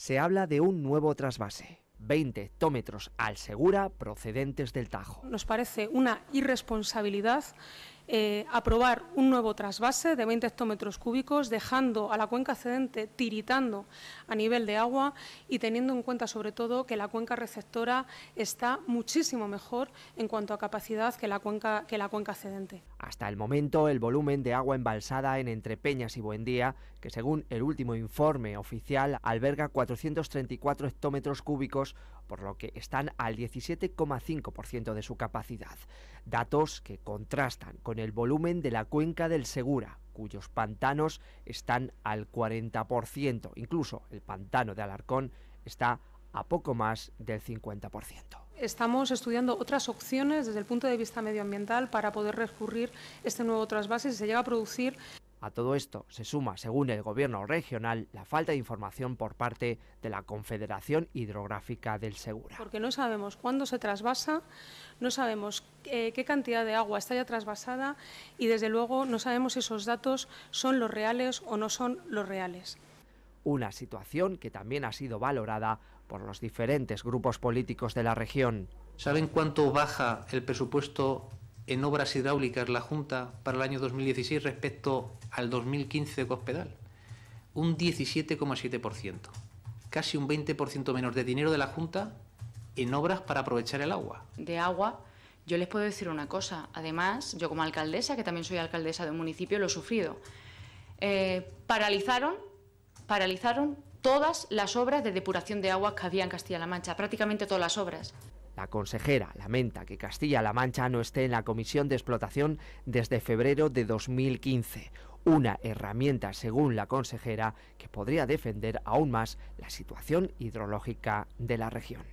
se habla de un nuevo trasvase. 20 hectómetros al Segura procedentes del Tajo. Nos parece una irresponsabilidad eh, aprobar un nuevo trasvase de 20 hectómetros cúbicos, dejando a la cuenca cedente tiritando a nivel de agua y teniendo en cuenta, sobre todo, que la cuenca receptora está muchísimo mejor en cuanto a capacidad que la cuenca, que la cuenca cedente. Hasta el momento, el volumen de agua embalsada en Entrepeñas y Buendía, que según el último informe oficial alberga 434 hectómetros cúbicos, por lo que están al 17,5% de su capacidad. Datos que contrastan con el volumen de la cuenca del Segura, cuyos pantanos están al 40%. Incluso el pantano de Alarcón está a poco más del 50%. Estamos estudiando otras opciones desde el punto de vista medioambiental para poder recurrir este nuevo trasvase si se llega a producir. A todo esto se suma, según el gobierno regional, la falta de información por parte de la Confederación Hidrográfica del Segura. Porque no sabemos cuándo se trasvasa, no sabemos eh, qué cantidad de agua está ya trasvasada y, desde luego, no sabemos si esos datos son los reales o no son los reales. Una situación que también ha sido valorada por los diferentes grupos políticos de la región. ¿Saben cuánto baja el presupuesto en obras hidráulicas la Junta para el año 2016 respecto al 2015 de Cospedal? Un 17,7%. Casi un 20% menos de dinero de la Junta en obras para aprovechar el agua. De agua, yo les puedo decir una cosa. Además, yo como alcaldesa, que también soy alcaldesa de un municipio, lo he sufrido. Eh, paralizaron, paralizaron todas las obras de depuración de agua que había en Castilla-La Mancha, prácticamente todas las obras. La consejera lamenta que Castilla-La Mancha no esté en la Comisión de Explotación desde febrero de 2015, una herramienta, según la consejera, que podría defender aún más la situación hidrológica de la región.